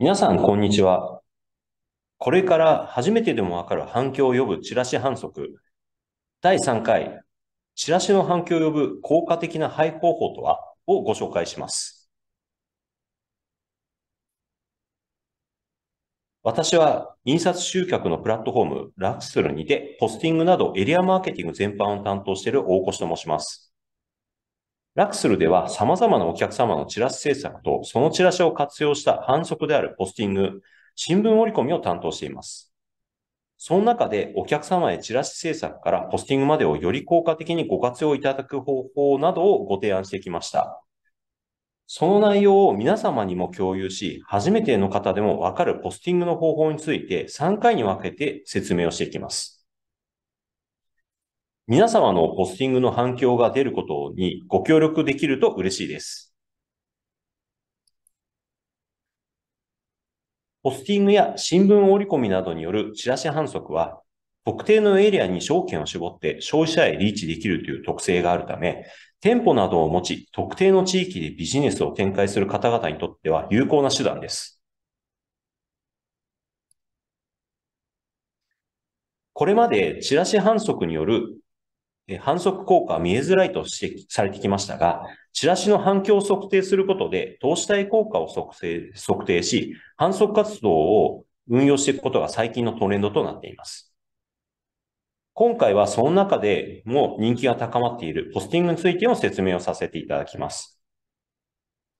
皆さん、こんにちは。これから初めてでもわかる反響を呼ぶチラシ反則。第3回、チラシの反響を呼ぶ効果的な配方法とはをご紹介します。私は印刷集客のプラットフォーム、ラクスルにて、ポスティングなどエリアマーケティング全般を担当している大越と申します。ラクスルでは様々なお客様のチラシ制作と、そのチラシを活用した反則であるポスティング、新聞折り込みを担当しています。その中でお客様へチラシ制作からポスティングまでをより効果的にご活用いただく方法などをご提案してきました。その内容を皆様にも共有し、初めての方でもわかるポスティングの方法について3回に分けて説明をしていきます。皆様のポスティングの反響が出ることにご協力できると嬉しいです。ポスティングや新聞折り込みなどによるチラシ反則は、特定のエリアに証券を絞って消費者へリーチできるという特性があるため、店舗などを持ち、特定の地域でビジネスを展開する方々にとっては有効な手段です。これまでチラシ反則による反則効果は見えづらいと指摘されてきましたが、チラシの反響を測定することで、投資対効果を測定測定し、反則活動を運用していくことが最近のトレンドとなっています。今回はその中でも人気が高まっているポスティングについての説明をさせていただきます。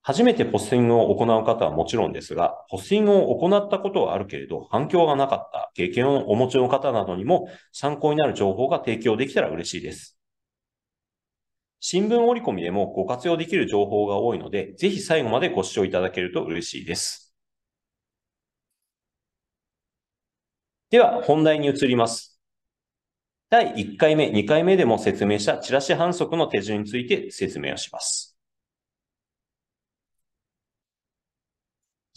初めてポスティングを行う方はもちろんですが、ポスティングを行ったことはあるけれど、反響がなかった経験をお持ちの方などにも参考になる情報が提供できたら嬉しいです。新聞折り込みでもご活用できる情報が多いので、ぜひ最後までご視聴いただけると嬉しいです。では、本題に移ります。第1回目、2回目でも説明したチラシ反則の手順について説明をします。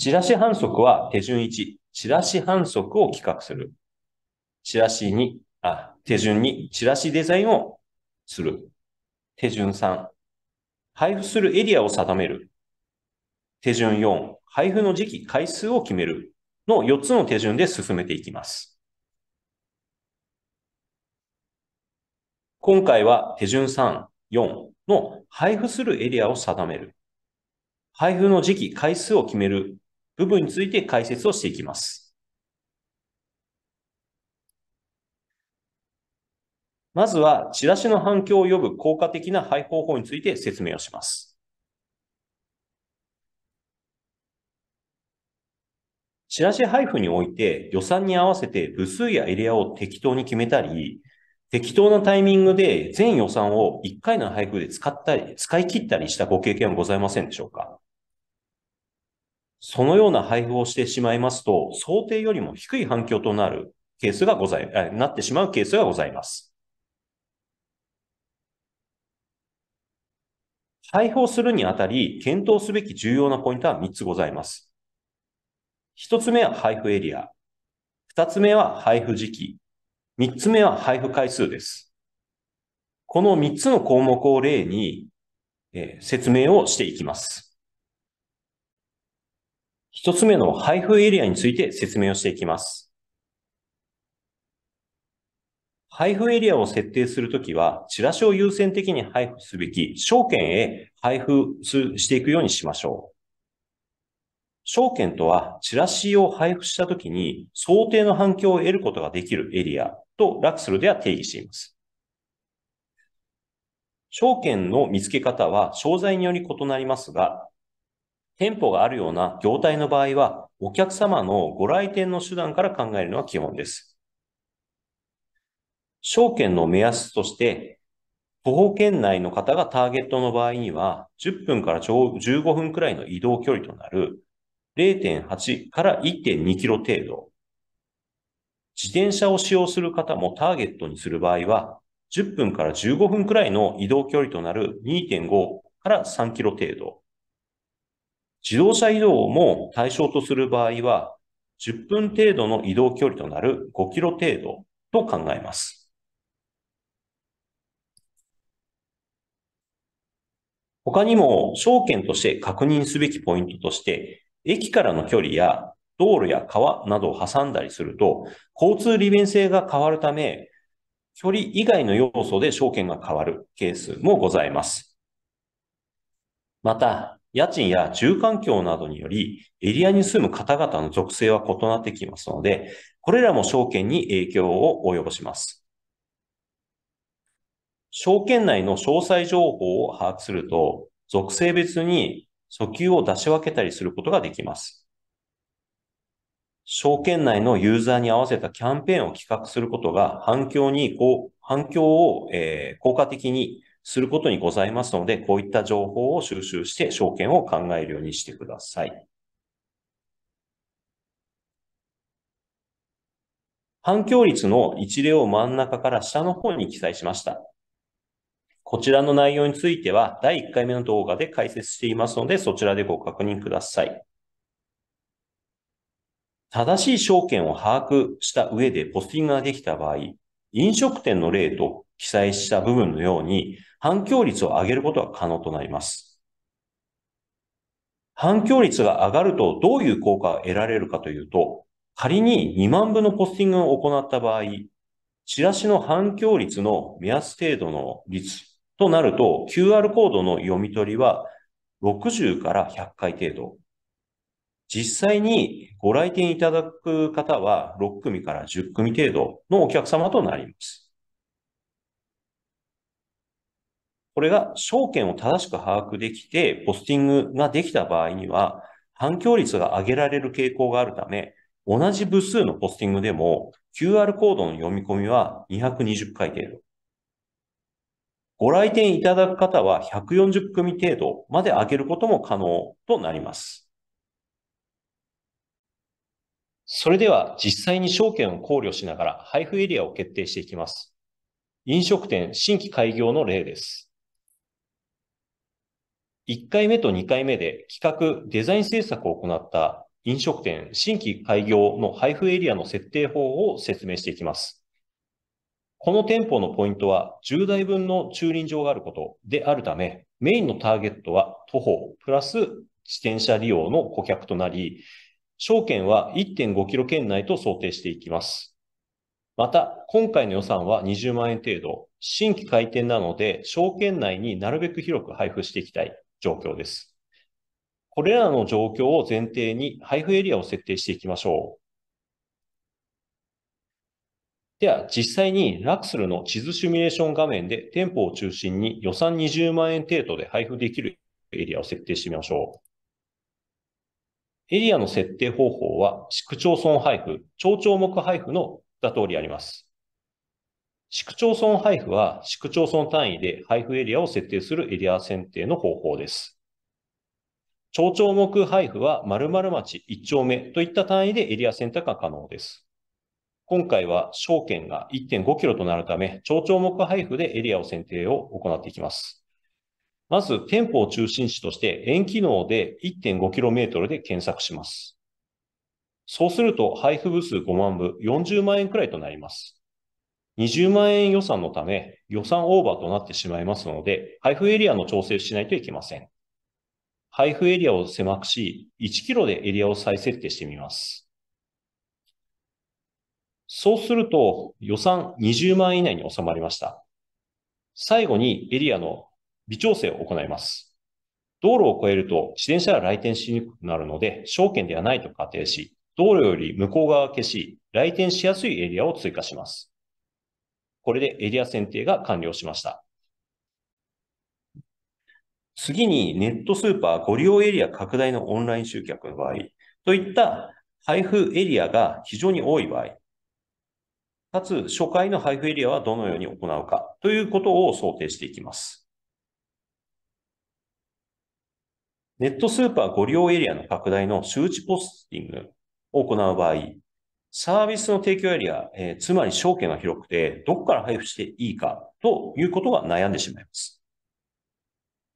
チラシ反則は手順1、チラシ反則を企画する。チラシ2、あ、手順2、チラシデザインをする。手順3、配布するエリアを定める。手順4、配布の時期、回数を決める。の4つの手順で進めていきます。今回は手順3、4の配布するエリアを定める。配布の時期、回数を決める部分について解説をしていきます。まずは、チラシの反響を呼ぶ効果的な配方法について説明をします。チラシ配布において予算に合わせて部数やエリアを適当に決めたり、適当なタイミングで全予算を1回の配布で使ったり、使い切ったりしたご経験はございませんでしょうかそのような配布をしてしまいますと、想定よりも低い反響となるケースがござい、なってしまうケースがございます。配布をするにあたり、検討すべき重要なポイントは3つございます。1つ目は配布エリア。2つ目は配布時期。3つ目は配布回数です。この3つの項目を例に、えー、説明をしていきます。一つ目の配布エリアについて説明をしていきます。配布エリアを設定するときは、チラシを優先的に配布すべき証券へ配布していくようにしましょう。証券とは、チラシを配布したときに想定の反響を得ることができるエリアとラクスルでは定義しています。証券の見つけ方は、商材により異なりますが、店舗があるような業態の場合は、お客様のご来店の手段から考えるのが基本です。証券の目安として、徒歩圏内の方がターゲットの場合には、10分から15分くらいの移動距離となる0.8から1.2キロ程度。自転車を使用する方もターゲットにする場合は、10分から15分くらいの移動距離となる2.5から3キロ程度。自動車移動も対象とする場合は、10分程度の移動距離となる5キロ程度と考えます。他にも、証券として確認すべきポイントとして、駅からの距離や道路や川などを挟んだりすると、交通利便性が変わるため、距離以外の要素で証券が変わるケースもございます。また、家賃や住環境などにより、エリアに住む方々の属性は異なってきますので、これらも証券に影響を及ぼします。証券内の詳細情報を把握すると、属性別に訴求を出し分けたりすることができます。証券内のユーザーに合わせたキャンペーンを企画することが反響にこう、反響を、えー、効果的にすることにございますので、こういった情報を収集して証券を考えるようにしてください。反響率の一例を真ん中から下の方に記載しました。こちらの内容については、第1回目の動画で解説していますので、そちらでご確認ください。正しい証券を把握した上でポスティングができた場合、飲食店の例と記載した部分のように、反響率を上げることは可能となります。反響率が上がるとどういう効果が得られるかというと、仮に2万部のポスティングを行った場合、チラシの反響率の目安程度の率となると、QR コードの読み取りは60から100回程度。実際にご来店いただく方は6組から10組程度のお客様となります。これが証券を正しく把握できて、ポスティングができた場合には、反響率が上げられる傾向があるため、同じ部数のポスティングでも QR コードの読み込みは220回程度。ご来店いただく方は140組程度まで上げることも可能となります。それでは実際に証券を考慮しながら配布エリアを決定していきます。飲食店新規開業の例です。1回目と2回目で企画、デザイン制作を行った飲食店新規開業の配布エリアの設定法を説明していきます。この店舗のポイントは10台分の駐輪場があることであるため、メインのターゲットは徒歩プラス自転車利用の顧客となり、証券は1.5キロ圏内と想定していきます。また、今回の予算は20万円程度、新規開店なので、証券内になるべく広く配布していきたい。状況です。これらの状況を前提に配布エリアを設定していきましょう。では、実際にラクスルの地図シミュレーション画面で店舗を中心に予算20万円程度で配布できるエリアを設定してみましょう。エリアの設定方法は、市区町村配布、町町目配布の2通りあります。市区町村配布は市区町村単位で配布エリアを設定するエリア選定の方法です。町長目配布は〇〇町1丁目といった単位でエリア選択が可能です。今回は証券が1.5キロとなるため、町長目配布でエリアを選定を行っていきます。まず、店舗を中心地として円機能で 1.5km で検索します。そうすると、配布部数5万部、40万円くらいとなります。20万円予算のため、予算オーバーとなってしまいますので、配布エリアの調整しないといけません。配布エリアを狭くし、1キロでエリアを再設定してみます。そうすると、予算20万円以内に収まりました。最後にエリアの微調整を行います。道路を越えると自転車が来店しにくくなるので、証券ではないと仮定し、道路より向こう側を消し、来店しやすいエリアを追加します。これでエリア選定が完了しました。次にネットスーパーご利用エリア拡大のオンライン集客の場合、といった配布エリアが非常に多い場合、かつ初回の配布エリアはどのように行うかということを想定していきます。ネットスーパーご利用エリアの拡大の周知ポスティングを行う場合、サービスの提供エリア、えー、つまり証券が広くて、どこから配布していいかということが悩んでしまいます。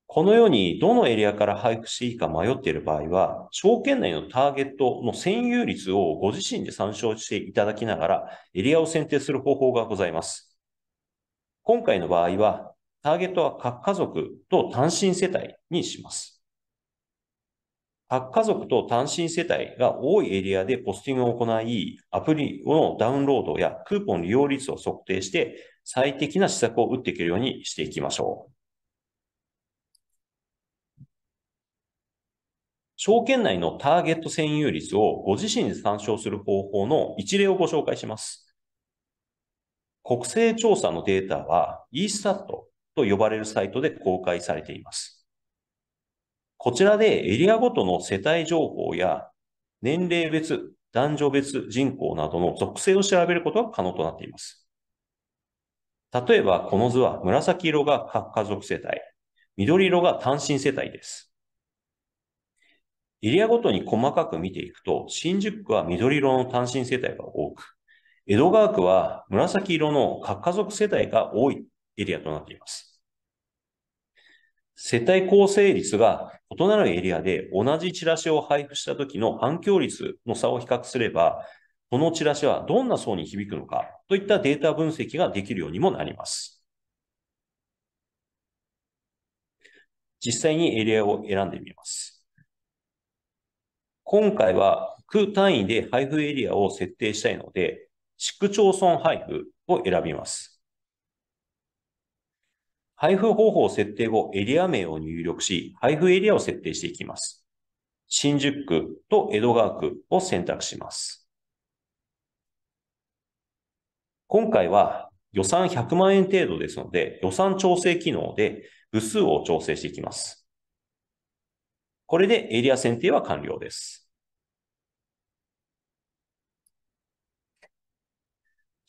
このように、どのエリアから配布していいか迷っている場合は、証券内のターゲットの占有率をご自身で参照していただきながら、エリアを選定する方法がございます。今回の場合は、ターゲットは各家族と単身世帯にします。各家族と単身世帯が多いエリアでポスティングを行い、アプリのダウンロードやクーポン利用率を測定して、最適な施策を打っていけるようにしていきましょう。証券内のターゲット占有率をご自身で参照する方法の一例をご紹介します。国勢調査のデータは e スタットと呼ばれるサイトで公開されています。こちらでエリアごとの世帯情報や年齢別、男女別人口などの属性を調べることが可能となっています。例えば、この図は紫色が核家族世帯、緑色が単身世帯です。エリアごとに細かく見ていくと、新宿区は緑色の単身世帯が多く、江戸川区は紫色の核家族世帯が多いエリアとなっています。世帯構成率が異なるエリアで同じチラシを配布した時の反響率の差を比較すれば、このチラシはどんな層に響くのかといったデータ分析ができるようにもなります。実際にエリアを選んでみます。今回は区単位で配布エリアを設定したいので、市区町村配布を選びます。配布方法を設定後、エリア名を入力し、配布エリアを設定していきます。新宿区と江戸川区を選択します。今回は予算100万円程度ですので、予算調整機能で部数を調整していきます。これでエリア選定は完了です。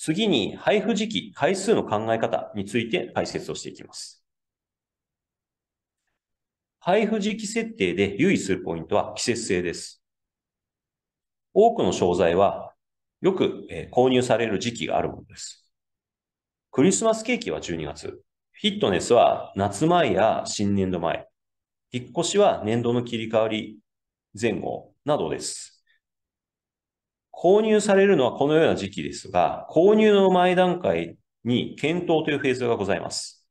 次に配布時期、回数の考え方について解説をしていきます。配布時期設定で留意するポイントは季節性です。多くの商材はよく購入される時期があるものです。クリスマスケーキは12月、フィットネスは夏前や新年度前、引っ越しは年度の切り替わり前後などです。購入されるのはこのような時期ですが、購入の前段階に検討というフェーズがございます。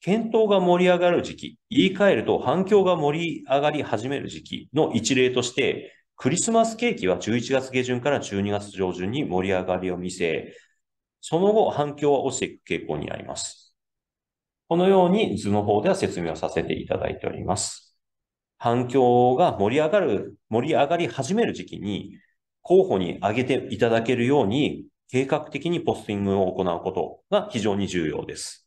検討が盛り上がる時期、言い換えると反響が盛り上がり始める時期の一例として、クリスマスケーキは11月下旬から12月上旬に盛り上がりを見せ、その後反響は落ちていく傾向にあります。このように図の方では説明をさせていただいております。反響が盛り上がる、盛り上がり始める時期に候補に挙げていただけるように、計画的にポスティングを行うことが非常に重要です。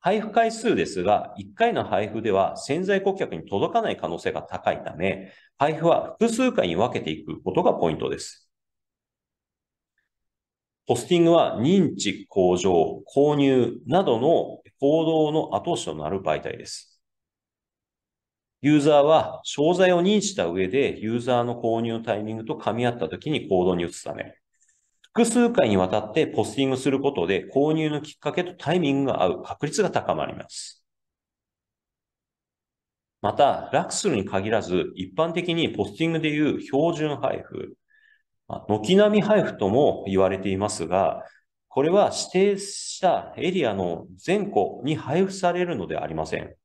配布回数ですが、1回の配布では潜在顧客に届かない可能性が高いため、配布は複数回に分けていくことがポイントです。ポスティングは認知向上、購入などの行動の後押しとなる媒体です。ユーザーは商材を認知した上で、ユーザーの購入のタイミングと噛み合った時に行動に移すため、複数回にわたってポスティングすることで、購入のきっかけとタイミングが合う確率が高まります。また、ラクスルに限らず、一般的にポスティングでいう標準配布、軒並み配布とも言われていますが、これは指定したエリアの全個に配布されるのではありません。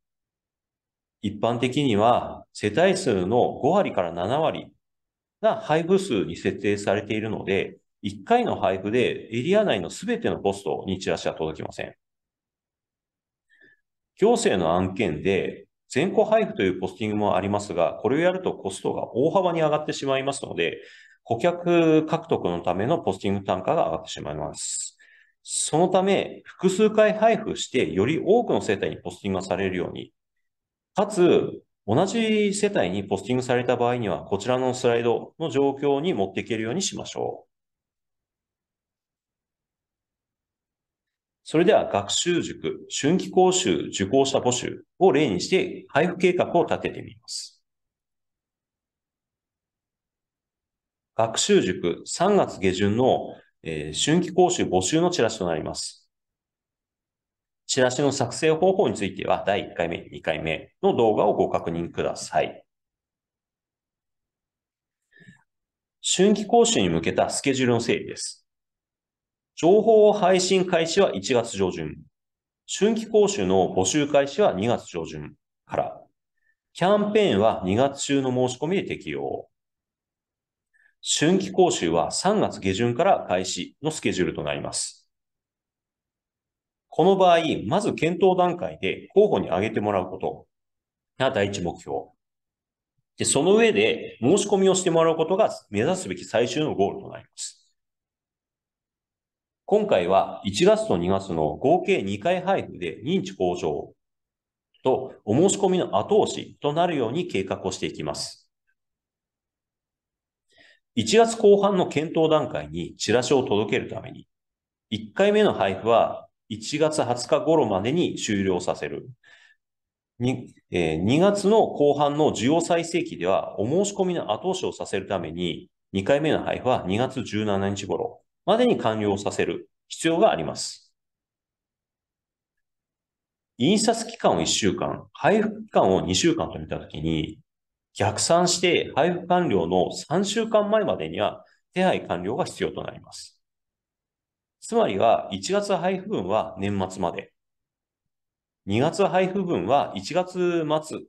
一般的には世帯数の5割から7割が配布数に設定されているので、1回の配布でエリア内のすべてのポストにチラシは届きません。行政の案件で全個配布というポスティングもありますが、これをやるとコストが大幅に上がってしまいますので、顧客獲得のためのポスティング単価が上がってしまいます。そのため、複数回配布してより多くの生態にポスティングがされるようにかつ、同じ世帯にポスティングされた場合には、こちらのスライドの状況に持っていけるようにしましょう。それでは学習塾、春季講習、受講者募集を例にして配布計画を立ててみます。学習塾3月下旬の、えー、春季講習募集のチラシとなります。チラシの作成方法については、第1回目、2回目の動画をご確認ください。春季講習に向けたスケジュールの整理です。情報を配信開始は1月上旬。春季講習の募集開始は2月上旬から。キャンペーンは2月中の申し込みで適用。春季講習は3月下旬から開始のスケジュールとなります。この場合、まず検討段階で候補に挙げてもらうことが第一目標。で、その上で申し込みをしてもらうことが目指すべき最終のゴールとなります。今回は1月と2月の合計2回配布で認知向上とお申し込みの後押しとなるように計画をしていきます。1月後半の検討段階にチラシを届けるために、1回目の配布は1月20日頃までに終了させる。にえー、2月の後半の需要再生期では、お申し込みの後押しをさせるために、2回目の配布は2月17日頃までに完了させる必要があります。印刷期間を1週間、配布期間を2週間と見たときに、逆算して配布完了の3週間前までには手配完了が必要となります。つまりは、1月配布分は年末まで。2月配布分は1月末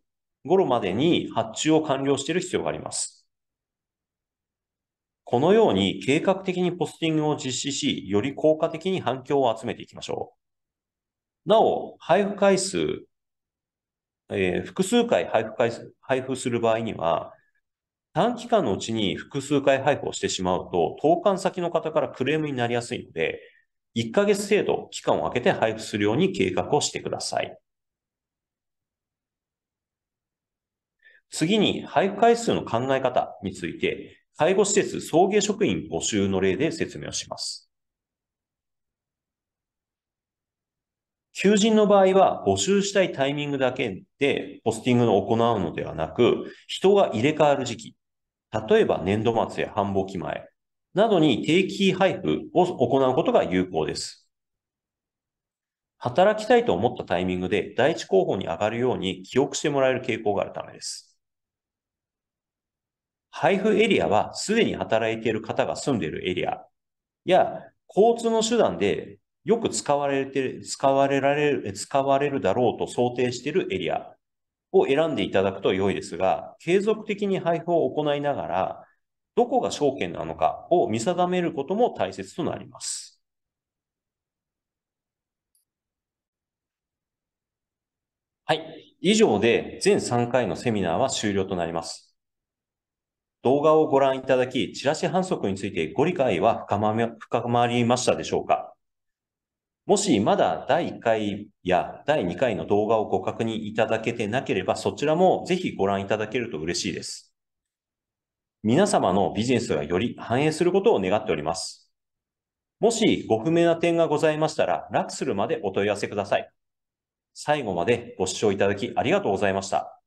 頃までに発注を完了している必要があります。このように計画的にポスティングを実施し、より効果的に反響を集めていきましょう。なお、配布回数、えー、複数回配布回数、配布する場合には、短期間のうちに複数回配布をしてしまうと、投函先の方からクレームになりやすいので、1ヶ月程度期間を空けて配布するように計画をしてください。次に、配布回数の考え方について、介護施設送迎職員募集の例で説明をします。求人の場合は募集したいタイミングだけでポスティングを行うのではなく、人が入れ替わる時期、例えば年度末や繁忙期前などに定期配布を行うことが有効です。働きたいと思ったタイミングで第一候補に上がるように記憶してもらえる傾向があるためです。配布エリアはすでに働いている方が住んでいるエリアや交通の手段でよく使われて、使われられる、使われるだろうと想定しているエリアを選んでいただくと良いですが、継続的に配布を行いながら、どこが証券なのかを見定めることも大切となります。はい。以上で全3回のセミナーは終了となります。動画をご覧いただき、チラシ反則についてご理解は深まりましたでしょうかもしまだ第1回や第2回の動画をご確認いただけてなければ、そちらもぜひご覧いただけると嬉しいです。皆様のビジネスがより反映することを願っております。もしご不明な点がございましたら、楽するまでお問い合わせください。最後までご視聴いただきありがとうございました。